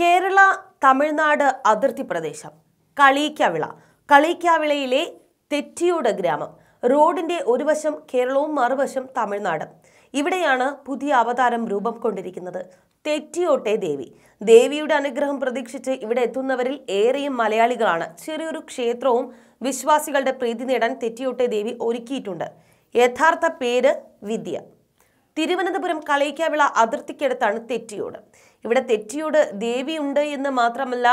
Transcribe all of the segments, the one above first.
കേരള തമിഴ്നാട് അതിർത്തി പ്രദേശം കളീക്കാവിള കളീക്കാവിളയിലെ തെറ്റിയോട് ഗ്രാമം റോഡിന്റെ ഒരു വശം കേരളവും മറുവശം തമിഴ്നാടും ഇവിടെയാണ് പുതിയ അവതാരം രൂപം കൊണ്ടിരിക്കുന്നത് തെറ്റിയോട്ടെ ദേവി ദേവിയുടെ അനുഗ്രഹം പ്രതീക്ഷിച്ച് ഇവിടെ എത്തുന്നവരിൽ ഏറെയും മലയാളികളാണ് ചെറിയൊരു ക്ഷേത്രവും വിശ്വാസികളുടെ പ്രീതി നേടാൻ തെറ്റിയോട്ടെ ദേവി ഒരുക്കിയിട്ടുണ്ട് യഥാർത്ഥ പേര് വിദ്യ തിരുവനന്തപുരം കളയിക്കാവിള അതിർത്തിക്കടുത്താണ് തെറ്റിയോട് ഇവിടെ തെറ്റിയോട് ദേവിയുണ്ട് എന്ന് മാത്രമല്ല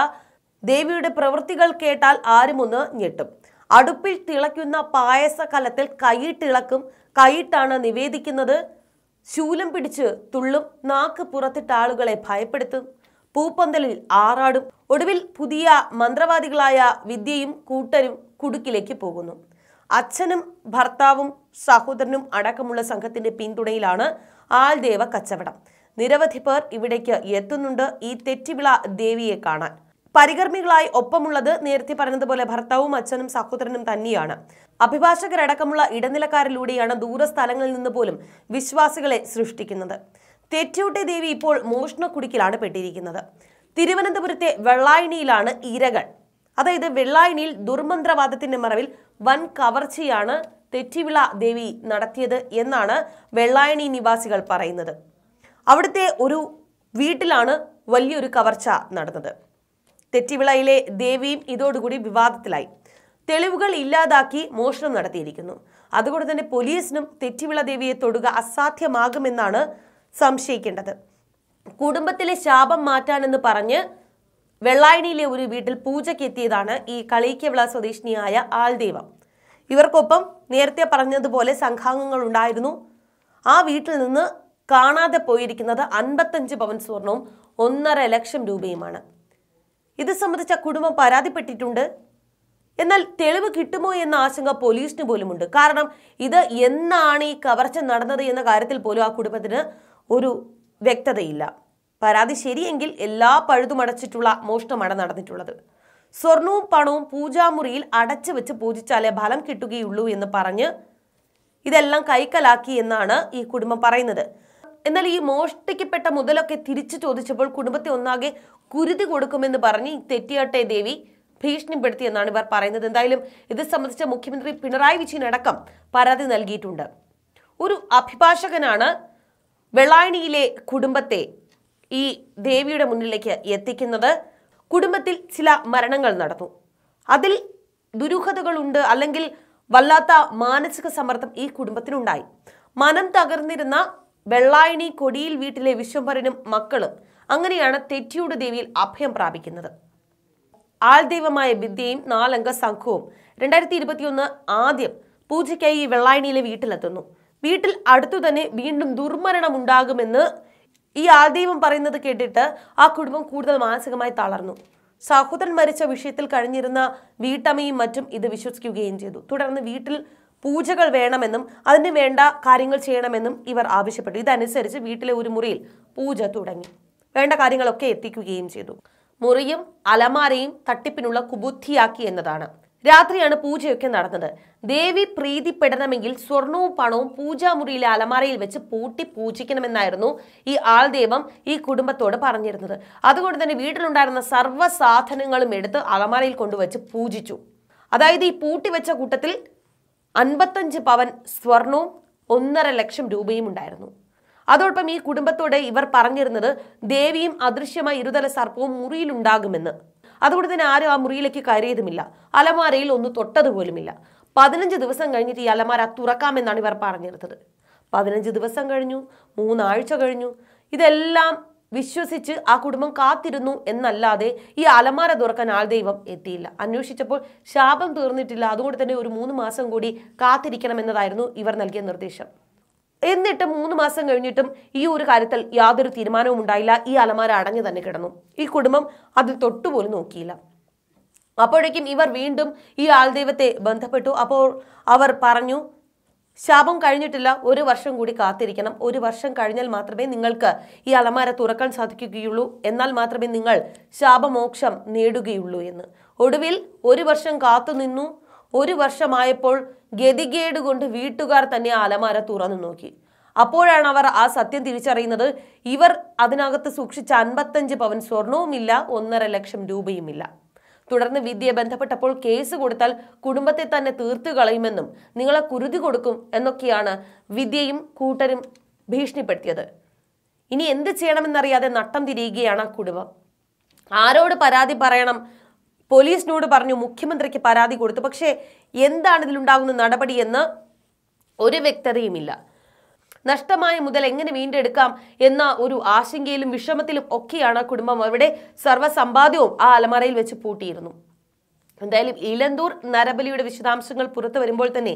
ദേവിയുടെ പ്രവൃത്തികൾ കേട്ടാൽ ആരുമൊന്ന് ഞെട്ടും അടുപ്പിൽ തിളയ്ക്കുന്ന പായസകലത്തിൽ കൈയിട്ടിളക്കും കൈയിട്ടാണ് നിവേദിക്കുന്നത് ശൂലം പിടിച്ച് തുള്ളും നാക്ക് പുറത്തിട്ട ആളുകളെ ഭയപ്പെടുത്തും പൂപ്പന്തലിൽ ആറാടും ഒടുവിൽ പുതിയ മന്ത്രവാദികളായ വിദ്യയും കൂട്ടരും കുടുക്കിലേക്ക് പോകുന്നു അച്ഛനും ഭർത്താവും സഹോദരനും അടക്കമുള്ള സംഘത്തിന്റെ പിന്തുണയിലാണ് ആൽദേവ കച്ചവടം നിരവധി പേർ ഇവിടേക്ക് എത്തുന്നുണ്ട് ഈ തെറ്റിവിള ദേവിയെ കാണാൻ പരികർമ്മികളായി ഒപ്പമുള്ളത് നേരത്തെ പറഞ്ഞതുപോലെ ഭർത്താവും അച്ഛനും സഹോദരനും തന്നെയാണ് അഭിഭാഷകരടക്കമുള്ള ഇടനിലക്കാരിലൂടെയാണ് ദൂരസ്ഥലങ്ങളിൽ നിന്ന് പോലും വിശ്വാസികളെ സൃഷ്ടിക്കുന്നത് തെറ്റൂട്ടെ ദേവി ഇപ്പോൾ മോഷണക്കുടിക്കിലാണ് പെട്ടിരിക്കുന്നത് തിരുവനന്തപുരത്തെ വെള്ളായണിയിലാണ് ഇരകൾ അതായത് വെള്ളായണിയിൽ ദുർമന്ത്രവാദത്തിന്റെ മറവിൽ വൻ കവർച്ചയാണ് തെറ്റിവിള ദേവി നടത്തിയത് എന്നാണ് വെള്ളായണി നിവാസികൾ പറയുന്നത് അവിടുത്തെ ഒരു വീട്ടിലാണ് വലിയൊരു കവർച്ച നടന്നത് തെറ്റിവിളയിലെ ദേവിയും ഇതോടുകൂടി വിവാദത്തിലായി തെളിവുകൾ ഇല്ലാതാക്കി മോഷണം നടത്തിയിരിക്കുന്നു അതുകൊണ്ട് തന്നെ പോലീസിനും തെറ്റിവിള ദേവിയെ തൊടുക അസാധ്യമാകുമെന്നാണ് സംശയിക്കേണ്ടത് കുടുംബത്തിലെ ശാപം മാറ്റാനെന്ന് പറഞ്ഞ് വെള്ളായണിയിലെ ഒരു വീട്ടിൽ പൂജയ്ക്കെത്തിയതാണ് ഈ കളിക്കവിള സ്വദേശിനിയായ ആൾദൈവം ഇവർക്കൊപ്പം നേരത്തെ പറഞ്ഞതുപോലെ സംഘാംഗങ്ങൾ ഉണ്ടായിരുന്നു ആ വീട്ടിൽ നിന്ന് കാണാതെ പോയിരിക്കുന്നത് അൻപത്തഞ്ച് പവൻ സ്വർണവും ഒന്നര ലക്ഷം രൂപയുമാണ് ഇത് സംബന്ധിച്ച കുടുംബം പരാതിപ്പെട്ടിട്ടുണ്ട് എന്നാൽ തെളിവ് കിട്ടുമോ എന്ന ആശങ്ക പോലീസിന് പോലുമുണ്ട് കാരണം ഇത് എന്നാണ് ഈ കവർച്ച നടന്നത് എന്ന കാര്യത്തിൽ പോലും ആ കുടുംബത്തിന് ഒരു വ്യക്തതയില്ല പരാതി ശരിയെങ്കിൽ എല്ലാ പഴുതുമടച്ചിട്ടുള്ള മോഷണമാണ് നടന്നിട്ടുള്ളത് സ്വർണവും പണവും പൂജാമുറിയിൽ അടച്ചു വെച്ച് പൂജിച്ചാലേ ഫലം കിട്ടുകയുള്ളൂ എന്ന് പറഞ്ഞ് ഇതെല്ലാം കൈക്കലാക്കി എന്നാണ് ഈ കുടുംബം പറയുന്നത് എന്നാൽ ഈ മോഷ്ടിക്കപ്പെട്ട മുതലൊക്കെ തിരിച്ചു ചോദിച്ചപ്പോൾ കുടുംബത്തെ ഒന്നാകെ കുരുതി കൊടുക്കുമെന്ന് പറഞ്ഞ് തെറ്റിയാട്ടെ ദേവി ഭീഷണിപ്പെടുത്തി എന്നാണ് ഇവർ പറയുന്നത് എന്തായാലും ഇത് സംബന്ധിച്ച മുഖ്യമന്ത്രി പിണറായി വിജയനടക്കം പരാതി നൽകിയിട്ടുണ്ട് ഒരു അഭിഭാഷകനാണ് വെള്ളായണിയിലെ കുടുംബത്തെ ഈ ദേവിയുടെ മുന്നിലേക്ക് എത്തിക്കുന്നത് കുടുംബത്തിൽ ചില മരണങ്ങൾ നടന്നു അതിൽ ദുരൂഹതകളുണ്ട് അല്ലെങ്കിൽ വല്ലാത്ത മാനസിക സമ്മർദ്ദം ഈ കുടുംബത്തിനുണ്ടായി മനം തകർന്നിരുന്ന വെള്ളായണി കൊടിയിൽ വീട്ടിലെ വിശ്വംഭരനും മക്കളും അങ്ങനെയാണ് തെറ്റിയുടെ ദേവിയിൽ അഭയം പ്രാപിക്കുന്നത് ആൾദൈവമായ വിദ്യയും നാലംഗ സംഘവും രണ്ടായിരത്തി ഇരുപത്തിയൊന്ന് ആദ്യം പൂജയ്ക്കായി ഈ വെള്ളായണിയിലെ വീട്ടിലെത്തുന്നു വീട്ടിൽ അടുത്തു തന്നെ വീണ്ടും ദുർമരണം ഉണ്ടാകുമെന്ന് ഈ ആൾദൈവം പറയുന്നത് കേട്ടിട്ട് ആ കുടുംബം കൂടുതൽ മാനസികമായി തളർന്നു സഹോദരൻ മരിച്ച വിഷയത്തിൽ കഴിഞ്ഞിരുന്ന വീട്ടമ്മയും മറ്റും ഇത് വിശ്വസിക്കുകയും ചെയ്തു തുടർന്ന് വീട്ടിൽ പൂജകൾ വേണമെന്നും അതിന് വേണ്ട കാര്യങ്ങൾ ചെയ്യണമെന്നും ഇവർ ആവശ്യപ്പെട്ടു ഇതനുസരിച്ച് വീട്ടിലെ ഒരു മുറിയിൽ പൂജ തുടങ്ങി വേണ്ട കാര്യങ്ങളൊക്കെ എത്തിക്കുകയും ചെയ്തു മുറിയും അലമാരയും തട്ടിപ്പിനുള്ള കുബുദ്ധിയാക്കി എന്നതാണ് രാത്രിയാണ് പൂജയൊക്കെ നടന്നത് ദേവി പ്രീതിപ്പെടണമെങ്കിൽ സ്വർണവും പണവും പൂജാമുറിയിലെ അലമാരയിൽ വെച്ച് പൂട്ടി പൂജിക്കണമെന്നായിരുന്നു ഈ ആൾദൈവം ഈ കുടുംബത്തോട് പറഞ്ഞിരുന്നത് അതുകൊണ്ട് തന്നെ വീട്ടിലുണ്ടായിരുന്ന സർവ്വ സാധനങ്ങളും എടുത്ത് അലമാരയിൽ കൊണ്ടുവച്ച് പൂജിച്ചു അതായത് ഈ പൂട്ടിവെച്ച കൂട്ടത്തിൽ അൻപത്തഞ്ച് പവൻ സ്വർണവും ഒന്നര ലക്ഷം രൂപയും ഉണ്ടായിരുന്നു അതോടൊപ്പം ഈ കുടുംബത്തോട് ഇവർ പറഞ്ഞിരുന്നത് ദേവിയും അദൃശ്യമായ ഇരുതല സർപ്പവും മുറിയിലുണ്ടാകുമെന്ന് അതുകൊണ്ട് തന്നെ ആരും ആ മുറിയിലേക്ക് കയറിയതുമില്ല അലമാരയിൽ ഒന്ന് തൊട്ടതുപോലുമില്ല പതിനഞ്ച് ദിവസം കഴിഞ്ഞിട്ട് ഈ അലമാര തുറക്കാമെന്നാണ് ഇവർ പറഞ്ഞെടുത്തത് പതിനഞ്ച് ദിവസം കഴിഞ്ഞു മൂന്നാഴ്ച കഴിഞ്ഞു ഇതെല്ലാം വിശ്വസിച്ച് ആ കുടുംബം കാത്തിരുന്നു എന്നല്ലാതെ ഈ അലമാര തുറക്കാൻ ആൾ ദൈവം എത്തിയില്ല അന്വേഷിച്ചപ്പോൾ ശാപം തീർന്നിട്ടില്ല അതുകൊണ്ട് തന്നെ ഒരു മൂന്ന് മാസം കൂടി കാത്തിരിക്കണം എന്നതായിരുന്നു ഇവർ നൽകിയ നിർദ്ദേശം എന്നിട്ട് മൂന്ന് മാസം കഴിഞ്ഞിട്ടും ഈ ഒരു കാര്യത്തിൽ യാതൊരു തീരുമാനവും ഉണ്ടായില്ല ഈ അലമാര അടഞ്ഞു തന്നെ കിടന്നു ഈ കുടുംബം അതിൽ തൊട്ടുപോലും നോക്കിയില്ല അപ്പോഴേക്കും ഇവർ വീണ്ടും ഈ ആൾദൈവത്തെ ബന്ധപ്പെട്ടു അപ്പോൾ അവർ പറഞ്ഞു ശാപം കഴിഞ്ഞിട്ടില്ല ഒരു വർഷം കൂടി കാത്തിരിക്കണം ഒരു വർഷം കഴിഞ്ഞാൽ മാത്രമേ നിങ്ങൾക്ക് ഈ അലമാര തുറക്കാൻ സാധിക്കുകയുള്ളൂ എന്നാൽ മാത്രമേ നിങ്ങൾ ശാപമോക്ഷം നേടുകയുള്ളൂ എന്ന് ഒടുവിൽ ഒരു വർഷം കാത്തുനിന്നു ഒരു വർഷമായപ്പോൾ ഗതികേട് കൊണ്ട് വീട്ടുകാർ തന്നെ അലമാര തുറന്നു നോക്കി അപ്പോഴാണ് അവർ ആ സത്യം തിരിച്ചറിയുന്നത് ഇവർ അതിനകത്ത് സൂക്ഷിച്ച അൻപത്തഞ്ച് പവൻ സ്വർണവുമില്ല ഒന്നര ലക്ഷം രൂപയുമില്ല തുടർന്ന് വിദ്യയെ ബന്ധപ്പെട്ടപ്പോൾ കേസ് കൊടുത്താൽ കുടുംബത്തെ തന്നെ തീർത്തു കളയുമെന്നും നിങ്ങളെ കുരുതി കൊടുക്കും എന്നൊക്കെയാണ് വിദ്യയും കൂട്ടരും ഭീഷണിപ്പെടുത്തിയത് ഇനി എന്ത് ചെയ്യണമെന്നറിയാതെ നട്ടം തിരിയുകയാണ് ആ കുടുംബം ആരോട് പരാതി പറയണം പോലീസിനോട് പറഞ്ഞു മുഖ്യമന്ത്രിക്ക് പരാതി കൊടുത്തു പക്ഷേ എന്താണ് ഇതിലുണ്ടാകുന്ന നടപടിയെന്ന് ഒരു വ്യക്തതയുമില്ല നഷ്ടമായ മുതൽ എങ്ങനെ വീണ്ടെടുക്കാം എന്ന ഒരു ആശങ്കയിലും വിഷമത്തിലും ഒക്കെയാണ് കുടുംബം അവരുടെ സർവ്വസമ്പാദ്യവും ആ അലമറയിൽ വെച്ച് പൂട്ടിയിരുന്നു എന്തായാലും ഇലന്തൂർ നരബലിയുടെ വിശദാംശങ്ങൾ പുറത്തു വരുമ്പോൾ തന്നെ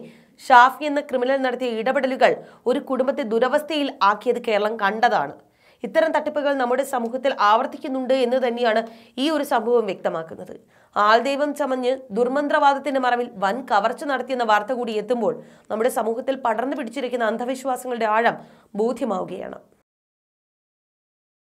ഷാഫി എന്ന ക്രിമിനൽ നടത്തിയ ഇടപെടലുകൾ ഒരു കുടുംബത്തെ ദുരവസ്ഥയിൽ ആക്കിയത് കേരളം കണ്ടതാണ് ഇത്തരം തട്ടിപ്പുകൾ നമ്മുടെ സമൂഹത്തിൽ ആവർത്തിക്കുന്നുണ്ട് എന്ന് തന്നെയാണ് ഈ ഒരു സംഭവം വ്യക്തമാക്കുന്നത് ആൾദൈവം ചമഞ്ഞ് ദുർമന്ത്രവാദത്തിന്റെ മറവിൽ വൻ കവർച്ച നടത്തിയെന്ന വാർത്ത കൂടി എത്തുമ്പോൾ നമ്മുടെ സമൂഹത്തിൽ പടർന്നു പിടിച്ചിരിക്കുന്ന അന്ധവിശ്വാസങ്ങളുടെ ആഴം ബോധ്യമാവുകയാണ്